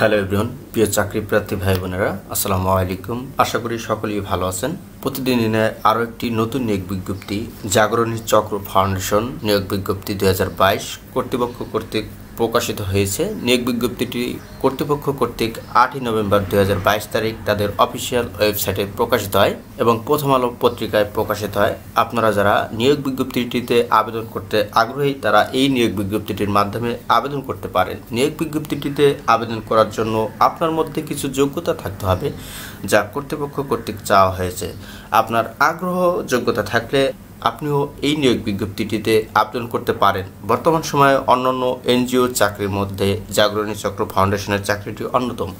hello everyone প্রিয় চাকরি প্রার্থী ভাই বোনেরা আসসালামু আলাইকুম আশা করি সকলেই ভালো আছেন প্রতিদিন দিনের আরও একটি নতুন নিয়োগ বিজ্ঞপ্তি জাগরণী চক্র ফাউন্ডেশন নিয়োগ বিজ্ঞপ্তি দু কর্তৃপক্ষ কর্তৃক প্রকাশিত হয়েছে নিয়োগ বিজ্ঞপ্তিটি কর্তৃপক্ষ কর্তৃক আটই নভেম্বর দু তারিখ তাদের অফিসিয়াল ওয়েবসাইটে প্রকাশিত হয় এবং প্রথম আলো পত্রিকায় প্রকাশিত হয় আপনারা যারা নিয়োগ বিজ্ঞপ্তিটিতে আবেদন করতে আগ্রহী তারা এই নিয়োগ বিজ্ঞপ্তিটির মাধ্যমে আবেদন করতে পারেন নিয়োগ বিজ্ঞপ্তিটিতে আবেদন করার জন্য আপনার মধ্যে কিছু যোগ্যতা থাকতে হবে যা কর্তৃপক্ষ কর্তৃক চাওয়া হয়েছে আপনার আগ্রহ যোগ্যতা থাকলে আপনিও এই নিয়োগ বিজ্ঞপ্তিটিতে আবেদন করতে পারেন বর্তমান সময়ে অন্যান্য এনজিও চাকরির মধ্যে জাগরণী চক্র ফাউন্ডেশনের চাকরিটি অন্যতম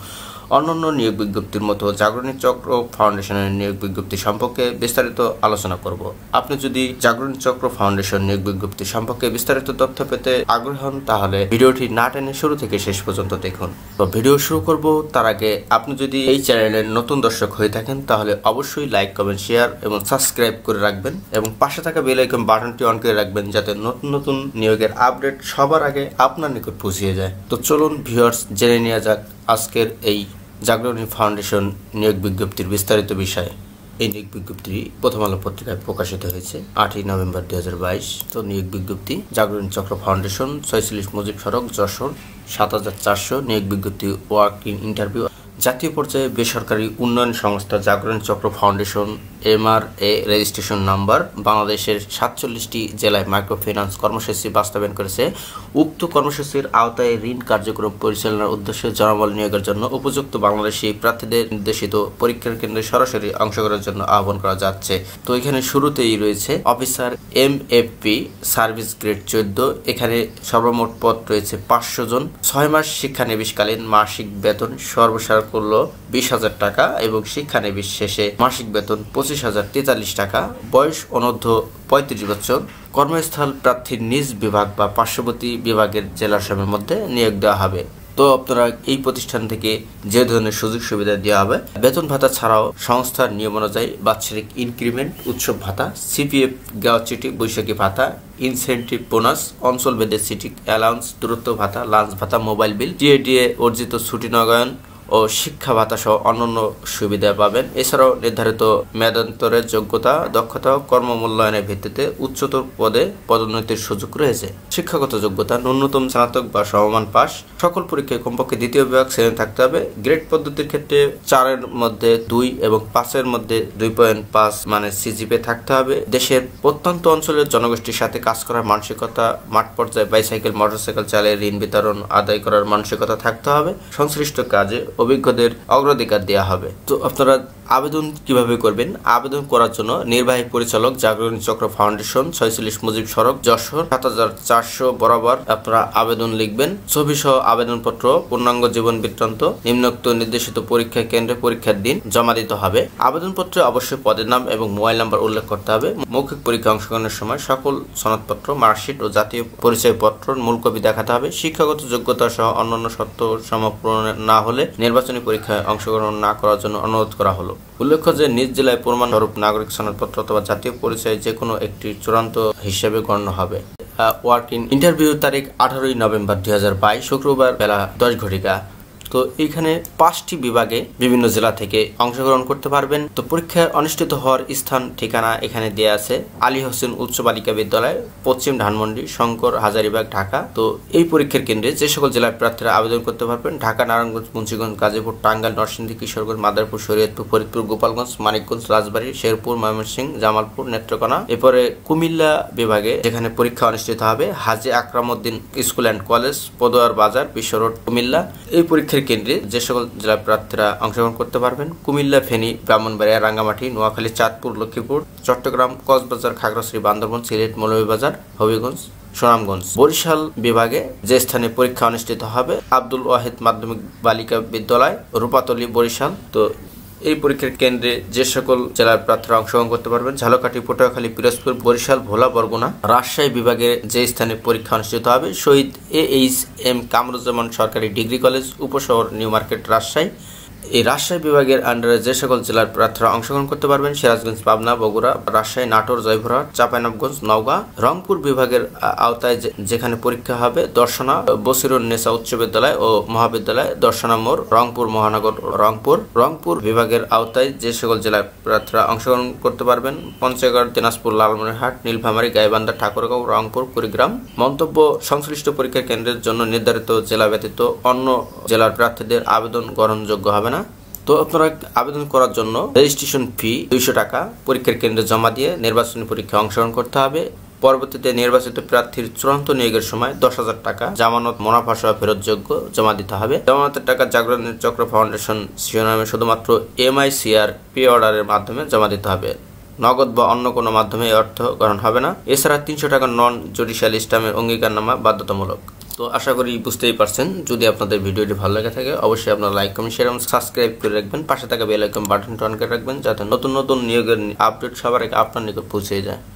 অন্যান্য নিয়োগ বিজ্ঞপ্তির মতো জাগরণী চক্র ফাউন্ডেশনের নিয়োগ বিজ্ঞপ্তি সম্পর্কে বিস্তারিত আলোচনা করব আপনি যদি জাগরণী চক্র ফাউন্ডেশন নিয়োগ বিজ্ঞপ্তি সম্পর্কে বিস্তারিত তথ্য পেতে আগ্রহী হন তাহলে ভিডিওটি না টেনে শুরু থেকে শেষ পর্যন্ত দেখুন তো ভিডিও শুরু করব তার আগে আপনি যদি এই চ্যানেলের নতুন দর্শক হয়ে থাকেন তাহলে অবশ্যই লাইক কমেন্ট শেয়ার এবং সাবস্ক্রাইব করে রাখবেন এবং পাশে থাকা বেল আইকন বাটনটি অন করে রাখবেন যাতে নতুন নতুন নিয়োগের আপডেট সবার আগে আপনার নিকট পৌঁছিয়ে যায় তো চলুন ভিউয়ার্স জেনে নেওয়া যাক আজকের এই জাগরণী ফাউন্ডেশন নিয়োগ বিজ্ঞপ্তির বিস্তারিত বিষয়ে এই নিয়োগ বিজ্ঞপ্তি প্রথম আলো পত্রিকায় প্রকাশিত হয়েছে আটই নভেম্বর দুই হাজার বাইশ তো নিয়োগ বিজ্ঞপ্তি জাগরণ চক্র ফাউন্ডেশন ছয়চল্লিশ মুজিব সড়ক যশোর সাত হাজার চারশো নিয়োগ বিজ্ঞপ্তি ওয়ার্ক ইন্টারভিউ জাতীয় পর্যায়ে বেসরকারি উন্নয়ন সংস্থা জাগরণ চক্র ফাউন্ডেশন এমআরএ রেজিস্ট্রেশন নাম্বার বাংলাদেশের সাতচল্লিশটি জেলায় মাইক্রোফিন্যান্স কর্মসূচি বাস্তবায়ন করেছে উক্ত কর্মসূচির আওতায় ঋণ কার্যক্রম পরিচালনার উদ্দেশ্যে জনবল নিয়োগের জন্য উপযুক্ত বাংলাদেশি প্রার্থীদের নির্দেশিত পরীক্ষার কেন্দ্রে সরাসরি অংশগ্রহণের জন্য আহ্বান করা যাচ্ছে তো এখানে শুরুতেই রয়েছে officer M F P service grade চোদ্দ এখানে সর্বমোট পদ রয়েছে পাঁচশো জন ছয় মাস শিক্ষানবিশকালীন মাসিক বেতন সর্বসার করল বিশ হাজার টাকা এবং শিক্ষানবিশ শেষে মাসিক বেতন পঁচিশ হাজার তেতাল্লিশ টাকা বয়স অনধ্য পঁয়ত্রিশ বছর কর্মস্থল প্রার্থীর নিজ বিভাগ বা পার্শ্ববর্তী বিভাগের জেলা জেলাসমূহের মধ্যে নিয়োগ দেওয়া হবে তো আপনারা এই প্রতিষ্ঠান থেকে যে ধরনের সুযোগ সুবিধা দেওয়া হবে বেতন ভাতা ছাড়াও সংস্থার নিয়ম অনুযায়ী বাৎসরিক ইনক্রিমেন্ট উৎসব ভাতা সিপিএফ গ্যাওচিটি বৈশাখী ভাতা ইনসেন্টিভ বোনাস অঞ্চল ভেদে সিটি অ্যালাউন্স দূরত্ব ভাতা লাঞ্চ ভাতা মোবাইল বিল ডিএডিএ অর্জিত ছুটি নগায়ন ও শিক্ষা ভাতা সহ অন্যান্য সুবিধা পাবেন এছাড়াও নির্ধারিত মেধান্তরের যোগ্যতা দক্ষতা ও কর্মমূল্যায়নের ভিত্তিতে উচ্চতর পদে পদোন্নতির সুযোগ রয়েছে শিক্ষাগত যোগ্যতা ন্যূনতম স্নাতক বা সমমান পাস সকল পরীক্ষায় কমপক্ষে দ্বিতীয় বিভাগ শ্রেণী থাকতে হবে গ্রেড পদ্ধতির ক্ষেত্রে চারের মধ্যে দুই এবং পাঁচের মধ্যে দুই পয়েন্ট পাঁচ মানে সিজিপে থাকতে হবে দেশের প্রত্যন্ত অঞ্চলের জনগোষ্ঠীর সাথে কাজ করার মানসিকতা মাঠ পর্যায়ে বাইসাইকেল মোটরসাইকেল চালিয়ে ঋণ বিতরণ আদায় করার মানসিকতা থাকতে হবে সংশ্লিষ্ট কাজে অভিজ্ঞদের অগ্রাধিকার দেওয়া হবে তো আপনারা আবেদন কিভাবে করবেন আবেদন করার জন্য নির্বাহী পরিচালক জাগরণ চক্র ফাউন্ডেশন ছয়চল্লিশ মুজিব সড়ক যশোর সাত হাজার চারশো বরাবর আপনারা আবেদন লিখবেন ছবি সহ আবেদনপত্র পূর্ণাঙ্গ জীবন বৃত্তান্ত নিম্নোক্ত নির্দেশিত পরীক্ষা কেন্দ্রে পরীক্ষার দিন জমা দিতে হবে আবেদনপত্রে অবশ্যই পদের নাম এবং মোবাইল নাম্বার উল্লেখ করতে হবে মৌখিক পরীক্ষা অংশগ্রহণের সময় সকল সনদপত্র মার্কশিট ও জাতীয় পরিচয়পত্র মূল কপি দেখাতে হবে শিক্ষাগত যোগ্যতা সহ অন্যান্য সত্য সম না হলে নির্বাচনী পরীক্ষায় অংশগ্রহণ না করার জন্য অনুরোধ করা হলো উল্লেখ্য যে নিজ জেলায় প্রমাণ স্বরূপ নাগরিক সনদপত্র অথবা জাতীয় পরিচয় যে কোনো একটি চূড়ান্ত হিসেবে গণ্য হবে ওয়ার্ক ইন ইন্টারভিউ তারিখ আঠারোই নভেম্বর দুই শুক্রবার বেলা দশ ঘটিকা তো এখানে পাঁচটি বিভাগে বিভিন্ন জেলা থেকে অংশগ্রহণ করতে পারবেন তো পরীক্ষা অনুষ্ঠিত হওয়ার স্থান ঠিকানা এখানে দেয়া আছে আলী হোসেন উচ্চ বালিকা বিদ্যালয় পশ্চিম ধানমন্ডি শঙ্কর হাজারিবাগ ঢাকা তো এই পরীক্ষার কেন্দ্রে যে সকল জেলার প্রার্থীরা আবেদন করতে পারবেন ঢাকা নারায়ণগঞ্জ মুন্সিগঞ্জ গাজীপুর টাঙ্গাল নরসিংদী কিশোরগঞ্জ মাদারপুর শরীয়তপুর ফরিদপুর গোপালগঞ্জ মানিকগঞ্জ রাজবাড়ী শেরপুর ময়মনসিংহ জামালপুর নেত্রকোনা এরপরে কুমিল্লা বিভাগে যেখানে পরীক্ষা অনুষ্ঠিত হবে Haji Uddin school and college Padoyar Bazar Bishwa road Comilla এই পরীক্ষা প্রার্থীর কেন্দ্রে যে সকল জেলা প্রার্থীরা অংশগ্রহণ করতে পারবেন কুমিল্লা ফেনী ব্রাহ্মণবাড়িয়া রাঙ্গামাটি নোয়াখালী চাঁদপুর লক্ষ্মীপুর চট্টগ্রাম কক্সবাজার খাগড়াশ্রী বান্দরবন সিলেট মৌলভীবাজার হবিগঞ্জ সুনামগঞ্জ বরিশাল বিভাগে যে স্থানে পরীক্ষা অনুষ্ঠিত হবে আব্দুল ওয়াহিদ মাধ্যমিক বালিকা বিদ্যালয় রূপাতলী বরিশাল তো এই পরীক্ষার কেন্দ্রে যে সকল জেলার প্রার্থীরা অংশগ্রহণ করতে পারবেন ঝালকাঠি পটুয়াখালী পিরোজপুর বরিশাল ভোলা বরগুনা রাজশাহী বিভাগে যে স্থানে পরীক্ষা অনুষ্ঠিত হবে Shahid A H M Kamruzzaman সরকারি degree college Upashahar new market Rajshahi এই রাজশাহী বিভাগের আন্ডারে যে সকল জেলার প্রার্থীরা অংশগ্রহণ করতে পারবেন সিরাজগঞ্জ পাবনা বগুড়া রাজশাহী নাটোর জয়পুরহাট চাপাইনবগঞ্জ নওগাঁ রংপুর বিভাগের আওতায় যেখানে পরীক্ষা হবে দর্শনা বসির নেশা উচ্চ বিদ্যালয় ও মহাবিদ্যালয় দর্শনা মোড় রংপুর মহানগর রংপুর রংপুর বিভাগের আওতায় যে সকল জেলার প্রার্থীরা অংশগ্রহণ করতে পারবেন পঞ্চগড় দিনাজপুর লালমনিরহাট নীলফামারী গাইবান্ধা ঠাকুরগাঁও রংপুর কুড়িগ্রাম মন্তব্য সংশ্লিষ্ট পরীক্ষা কেন্দ্রের জন্য নির্ধারিত জেলা ব্যতীত অন্য জেলার প্রার্থীদের আবেদন গ্রহণযোগ্য হবে না না তো আপনারা আবেদন করার জন্য রেজিস্ট্রেশন ফি দুইশো টাকা পরীক্ষার কেন্দ্রে জমা দিয়ে নির্বাচনী পরীক্ষায় অংশগ্রহণ করতে হবে পরবর্তীতে নির্বাচিত প্রার্থীর চূড়ান্ত নিয়োগের সময় দশ হাজার টাকা জামানত মুনাফা সহ ফেরতযোগ্য জমা দিতে হবে জামানতের টাকা জাগরণ চক্র ফাউন্ডেশন শিরোনামে শুধুমাত্র এমআইসিআর পে অর্ডারের মাধ্যমে জমা দিতে হবে নগদ বা অন্য কোনো মাধ্যমে অর্থ গ্রহণ হবে না এছাড়া তিনশো টাকা নন জুডিশিয়াল ইস্টামের অঙ্গীকারনামা বাধ্যতামূলক তো আশা করি বুঝতেই পারছেন যদি আপনাদের ভিডিওটি ভালো লাগে থাকে অবশ্যই আপনারা লাইক কমেন্ট শেয়ার এবং সাবস্ক্রাইব করে রাখবেন পাশে থাকা বেল আইকন বাটনটা অন করে রাখবেন যাতে নতুন নতুন নিয়োগের আপডেট সবার আগে আপনার নিকট পৌঁছে যায়